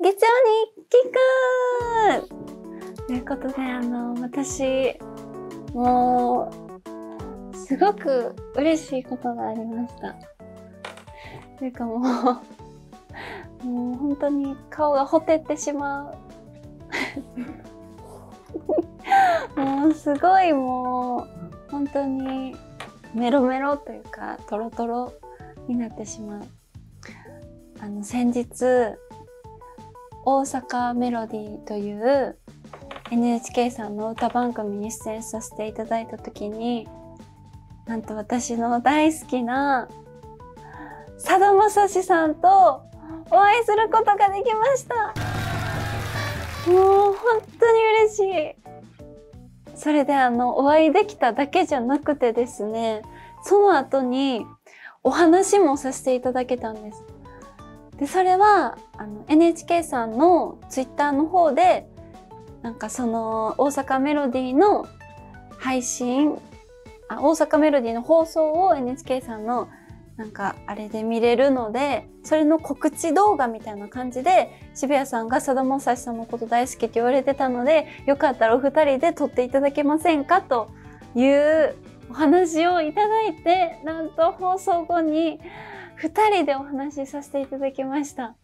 月曜に聞くということで、あの、私、もう、すごく嬉しいことがありました。というかもうもう本当に顔がほてってしまう もうすごいもう本当にメロメロというかトロトロになってしまうあの先日大阪メロディーという NHK さんの歌番組に出演させていただいた時になんと私の大好きなさだまさしさんとお会いすることができましたもう本当に嬉しいそれであのお会いできただけじゃなくてですねその後にお話もさせていただけたんですでそれはあの NHK さんのツイッターの方でなんかその大阪メロディーの配信あ大阪メロディーの放送を NHK さんのなんかあれで見れるのでそれの告知動画みたいな感じで渋谷さんがさだまさしさんのこと大好きって言われてたのでよかったらお二人で撮っていただけませんかというお話をいただいてなんと放送後に2人でお話しさせていただきました。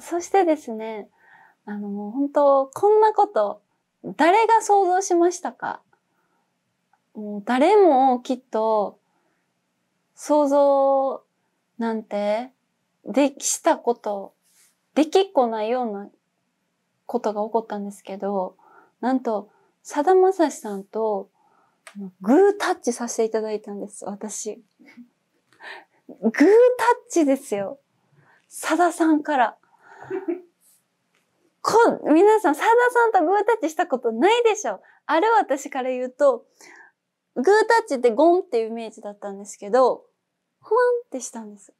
そしてですね、あの、本当こんなこと、誰が想像しましたかもう誰もきっと、想像なんて、できしたこと、できっこないようなことが起こったんですけど、なんと、さだまさしさんと、グータッチさせていただいたんです、私。グータッチですよ。さださんから。こ皆さん、さださんとグータッチしたことないでしょあれ私から言うと、グータッチってゴンっていうイメージだったんですけど、ふわんってしたんです。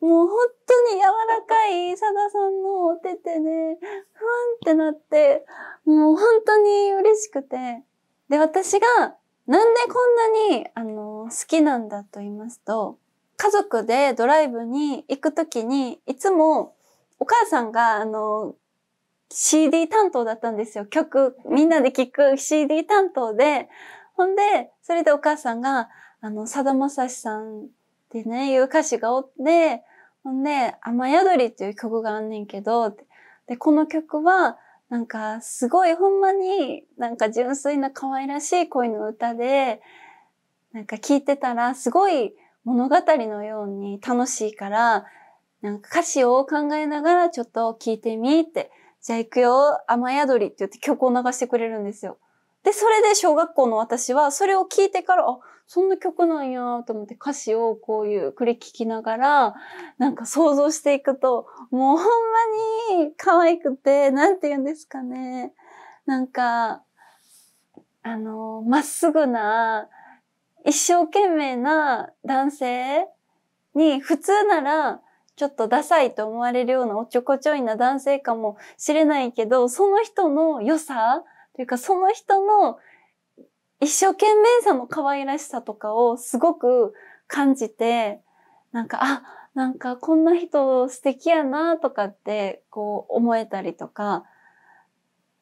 もう本当に柔らかいさださんのお手手ね、ふわんってなって、もう本当に嬉しくて。で、私がなんでこんなに、あの、好きなんだと言いますと、家族でドライブに行くときに、いつもお母さんが、あの、CD 担当だったんですよ。曲、みんなで聴く CD 担当で。ほんで、それでお母さんが、あの、さだまさしさんってね、いう歌詞がおって、ほんで、雨宿りっていう曲があんねんけど、で、この曲は、なんか、すごいほんまに、なんか純粋な可愛らしい恋の歌で、なんか聴いてたら、すごい、物語のように楽しいから、なんか歌詞を考えながらちょっと聞いてみって、じゃあ行くよ、雨宿りって言って曲を流してくれるんですよ。で、それで小学校の私はそれを聞いてから、あ、そんな曲なんやと思って歌詞をこういう繰り聞きながら、なんか想像していくと、もうほんまに可愛くて、なんて言うんですかね。なんか、あの、まっすぐな、一生懸命な男性に普通ならちょっとダサいと思われるようなおちょこちょいな男性かもしれないけど、その人の良さというかその人の一生懸命さの可愛らしさとかをすごく感じて、なんか、あ、なんかこんな人素敵やなとかってこう思えたりとか、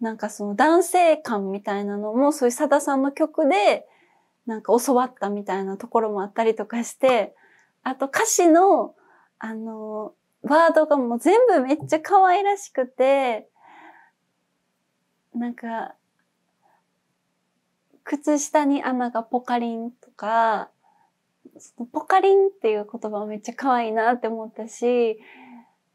なんかその男性感みたいなのもそういうさださんの曲でなんか教わったみたいなところもあったりとかして、あと歌詞の、あの、ワードがもう全部めっちゃ可愛らしくて、なんか、靴下に穴がポカリンとか、ポカリンっていう言葉めっちゃ可愛いなって思ったし、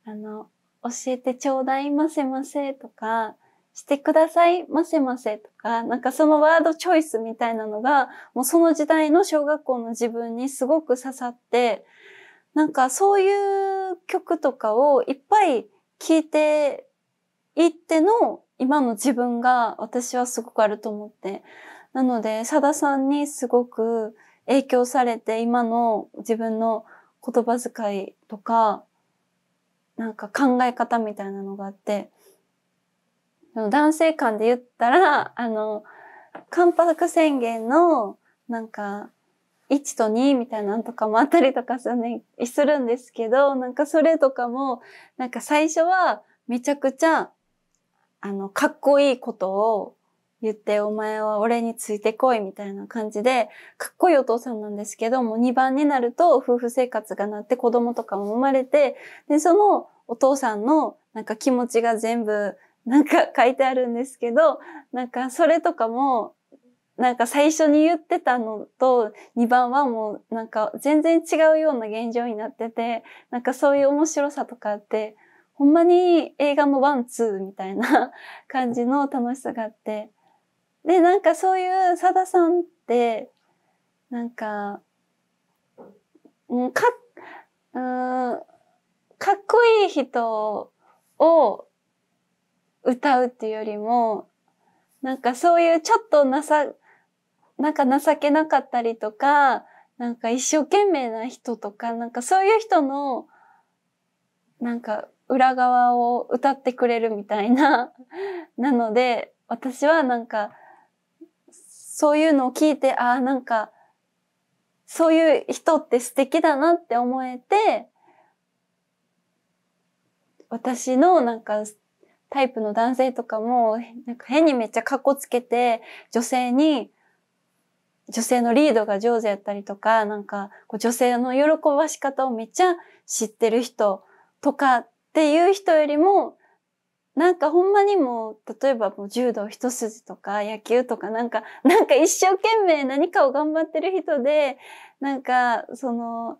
あの、教えてちょうだいませませとか、してくださいませませとか、なんかそのワードチョイスみたいなのが、もうその時代の小学校の自分にすごく刺さって、なんかそういう曲とかをいっぱい聴いていっての今の自分が私はすごくあると思って。なので、さださんにすごく影響されて今の自分の言葉遣いとか、なんか考え方みたいなのがあって、男性間で言ったら、あの、関白宣言の、なんか、1と2みたいなんとかもあったりとかするんですけど、なんかそれとかも、なんか最初はめちゃくちゃ、あの、かっこいいことを言って、お前は俺についてこいみたいな感じで、かっこいいお父さんなんですけど、もう2番になると夫婦生活がなって子供とかも生まれて、で、そのお父さんのなんか気持ちが全部なんか書いてあるんですけど、なんかそれとかも、なんか最初に言ってたのと2番はもうなんか全然違うような現状になってて、なんかそういう面白さとかって、ほんまに映画のワン、ツーみたいな 感じの楽しさがあって。で、なんかそういうさださんって、なんか、もうか、うん、かっこいい人を歌うっていうよりも、なんかそういうちょっとなさ、なんか情けなかったりとか、なんか一生懸命な人とか、なんかそういう人の、なんか裏側を歌ってくれるみたいな。なので、私はなんか、そういうのを聞いて、ああ、なんか、そういう人って素敵だなって思えて、私のなんかタイプの男性とかも、なんか変にめっちゃカッコつけて、女性に、女性のリードが上手やったりとか、なんか、女性の喜ばし方をめっちゃ知ってる人とかっていう人よりも、なんかほんまにも例えばもう柔道一筋とか野球とかなんか、なんか一生懸命何かを頑張ってる人で、なんかその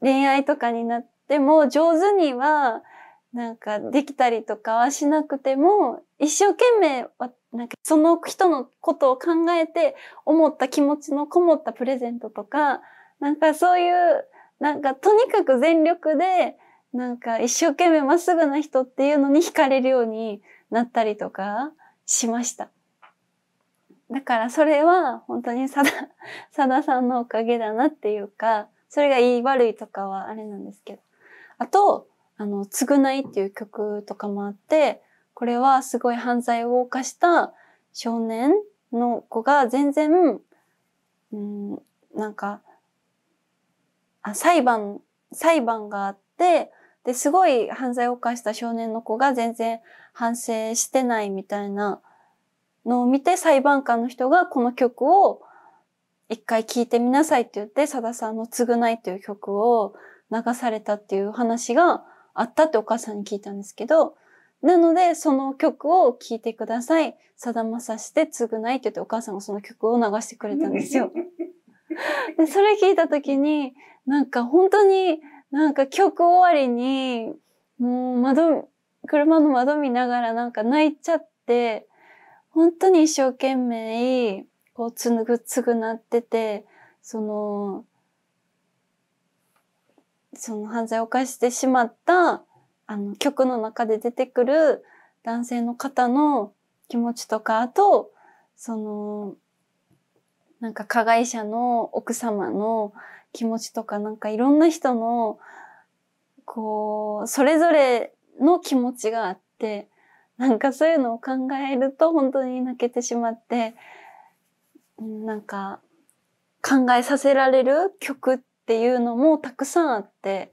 恋愛とかになっても上手にはなんかできたりとかはしなくても、一生懸命、なんかその人のことを考えて、思った気持ちのこもったプレゼントとか、なんかそういう、なんかとにかく全力で、なんか一生懸命まっすぐな人っていうのに惹かれるようになったりとかしました。だからそれは本当にさだ、さださんのおかげだなっていうか、それが言い悪いとかはあれなんですけど。あと、あの、償いっていう曲とかもあって、これはすごい犯罪を犯した少年の子が全然、うん、なんか、あ裁判、裁判があって、で、すごい犯罪を犯した少年の子が全然反省してないみたいなのを見て裁判官の人がこの曲を一回聴いてみなさいって言って、さださんの償いっていう曲を流されたっていう話があったってお母さんに聞いたんですけど、なので、その曲を聴いてください。さだまさして償いって言ってお母さんがその曲を流してくれたんですよ。でそれ聞いた時に、なんか本当になんか曲終わりに、もう窓、車の窓見ながらなんか泣いちゃって、本当に一生懸命、こう、つぐ、償ってて、その、その犯罪を犯してしまったあの曲の中で出てくる男性の方の気持ちとか、あと、その、なんか加害者の奥様の気持ちとか、なんかいろんな人の、こう、それぞれの気持ちがあって、なんかそういうのを考えると本当に泣けてしまって、なんか考えさせられる曲っていうのもたくさんあって、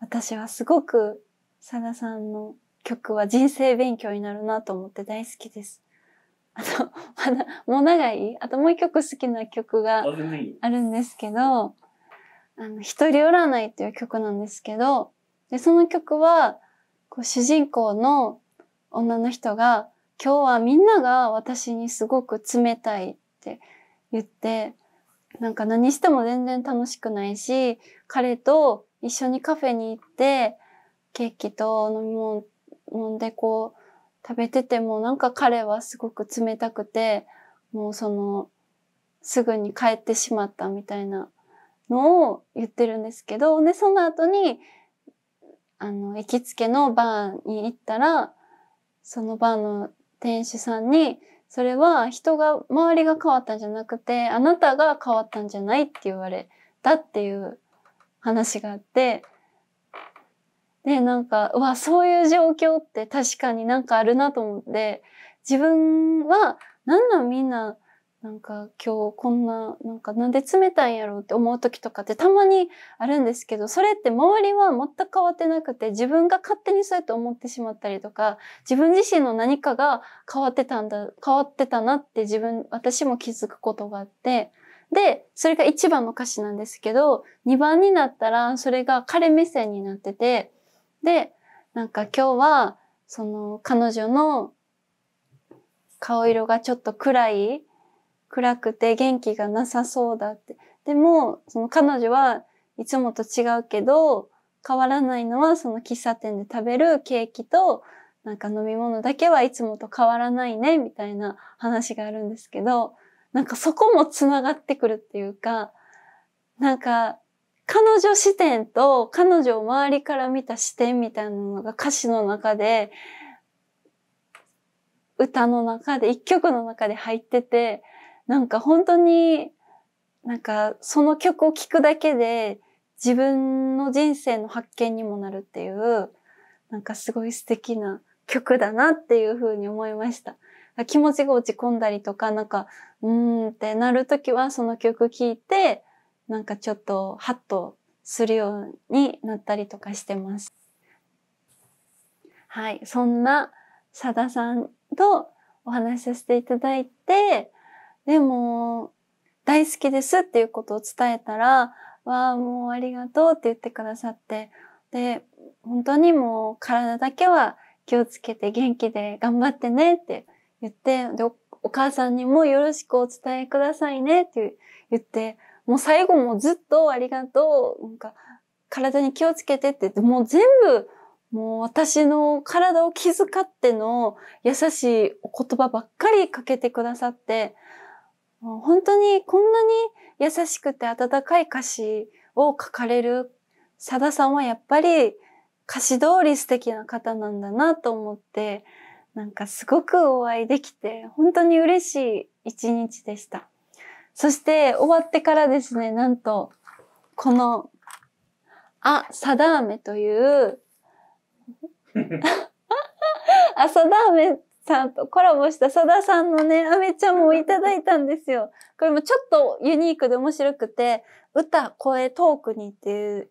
私はすごく佐賀さんの曲は人生勉強になるなと思って大好きです。あと、まだ、もう長いあともう一曲好きな曲があるんですけど、あの、一人占いっていう曲なんですけど、で、その曲は、こう主人公の女の人が、今日はみんなが私にすごく冷たいって言って、なんか何しても全然楽しくないし、彼と一緒にカフェに行って、ケーキと飲み物飲んでこう、食べててもなんか彼はすごく冷たくて、もうその、すぐに帰ってしまったみたいなのを言ってるんですけど、で、その後に、あの、行きつけのバーに行ったら、そのバーの店主さんに、それは人が、周りが変わったんじゃなくて、あなたが変わったんじゃないって言われたっていう話があって、で、なんか、うわ、そういう状況って確かになんかあるなと思って、自分は、なんなんみんななんか今日こんな、なんかなんで冷たいんやろうって思う時とかってたまにあるんですけど、それって周りは全く変わってなくて、自分が勝手にそうやって思ってしまったりとか、自分自身の何かが変わってたんだ、変わってたなって自分、私も気づくことがあって、で、それが1番の歌詞なんですけど、2番になったらそれが彼目線になってて、で、なんか今日は、その彼女の顔色がちょっと暗い暗くて元気がなさそうだって。でも、その彼女はいつもと違うけど、変わらないのはその喫茶店で食べるケーキと、なんか飲み物だけはいつもと変わらないね、みたいな話があるんですけど、なんかそこも繋がってくるっていうか、なんか、彼女視点と彼女を周りから見た視点みたいなのが歌詞の中で、歌の中で、一曲の中で入ってて、なんか本当になんかその曲を聴くだけで自分の人生の発見にもなるっていう、なんかすごい素敵な曲だなっていうふうに思いました。気持ちが落ち込んだりとか、なんか、うーんってなるときはその曲聴いて、なんかちょっとハッとするようになったりとかしてます。はい。そんなさださんとお話しさせていただいて、でも、大好きですっていうことを伝えたら、わあ、もうありがとうって言ってくださって、で、本当にもう体だけは気をつけて元気で頑張ってねって言って、で、お母さんにもよろしくお伝えくださいねって言って、もう最後もずっとありがとう、なんか体に気をつけてって言って、もう全部、もう私の体を気遣っての優しいお言葉ばっかりかけてくださって、本当にこんなに優しくて温かい歌詞を書かれるさださんはやっぱり歌詞通り素敵な方なんだなと思って、なんかすごくお会いできて、本当に嬉しい一日でした。そして終わってからですね、なんと、この、あ、さだあめという あ、さだあめさんとコラボしたさださんのね、アメちゃんもいただいたんですよ。これもちょっとユニークで面白くて、歌、声、トークにっていう、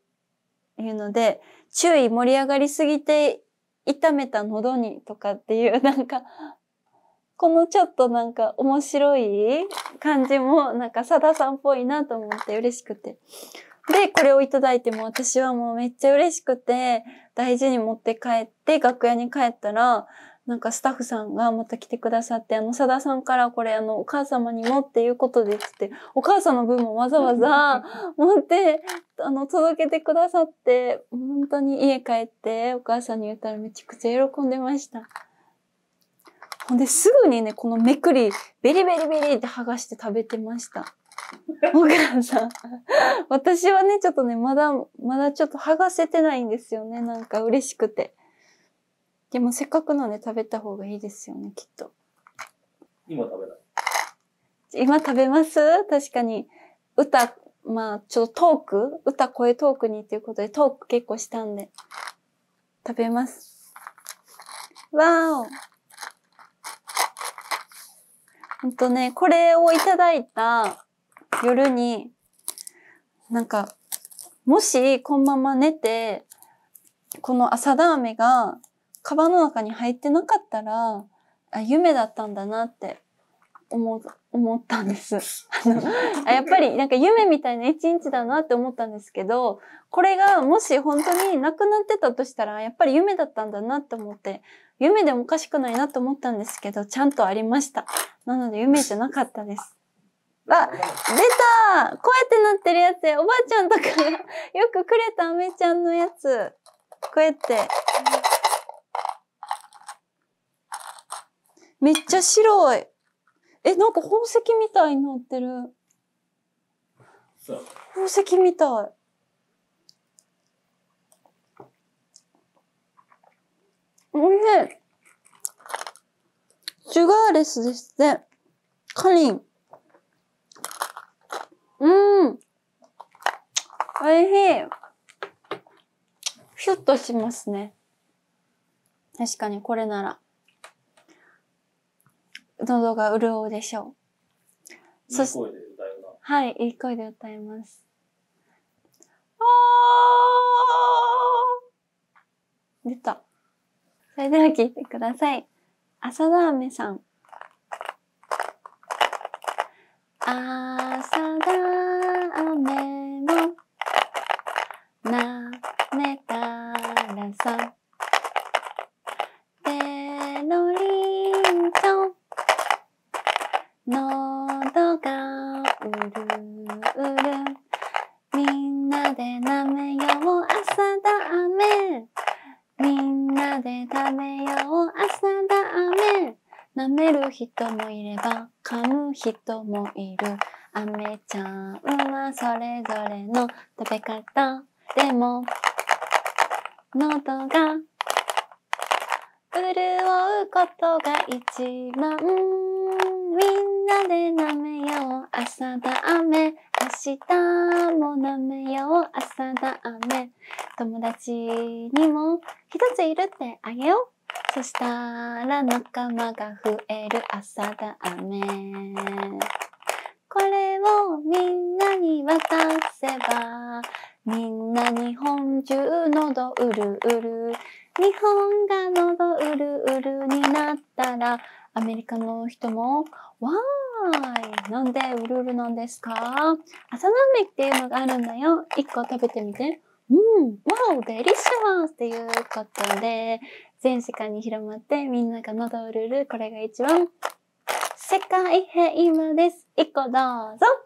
いうので、注意盛り上がりすぎて、痛めた喉にとかっていう、なんか、このちょっとなんか面白い感じも、なんかさださんっぽいなと思って嬉しくて。で、これをいただいても私はもうめっちゃ嬉しくて、大事に持って帰って、楽屋に帰ったら、なんかスタッフさんがまた来てくださって、あの、さださんからこれ、あの、お母様にもっていうことで、すって、お母さんの分もわざわざ 持って、あの、届けてくださって、本当に家帰って、お母さんに言ったらめちゃくちゃ喜んでました。ほんで、すぐにね、このめくり、ベリベリベリって剥がして食べてました。お母さん。私はね、ちょっとね、まだ、まだちょっと剥がせてないんですよね。なんか嬉しくて。でもせっかくなんで食べた方がいいですよね、きっと。今食べない今食べます確かに。歌、まあ、ちょっとトーク歌、声トークにっていうことで、トーク結構したんで。食べます。わおほんとね、これをいただいた夜に、なんか、もしこのまま寝て、この朝だめがカバンの中に入ってなかったら、あ、夢だったんだなって思思ったんです。あの、あやっぱりなんか夢みたいな一日だなって思ったんですけど、これがもし本当になくなってたとしたら、やっぱり夢だったんだなって思って、夢でもおかしくないなと思ったんですけど、ちゃんとありました。なので夢じゃなかったです。あ、出たこうやってなってるやつおばあちゃんとかがよくくれたあめちゃんのやつ。こうやって。めっちゃ白い。え、なんか宝石みたいになってる。宝石みたい。おいしい。シュガーレスですね。カリン。うん。おいしい。シュッとしますね。確かにこれなら。喉が潤うでしょう。いい声で歌えるな。はい、いい声で歌います。あー出た。それでは聴いてください。浅田飴さん。浅ー飴の、なめたらさ人もいれば噛む人もいるアメちゃんはそれぞれの食べ方でも喉が潤うことが一番みんなで舐めよう朝だ雨明日も舐めよう朝だ雨友達にも一ついるってあげようスしたら仲間が増える朝だめこれをみんなに渡せばみんな日本中のどうるうる日本がのどうるうるになったらアメリカの人もわーいなんでうるうるなんですか朝飲めっていうのがあるんだよ一個食べてみてうん、わお、デリシャーっていうことで、全世界に広まってみんなが喉を潤るこれが一番世界平和です一個どうぞ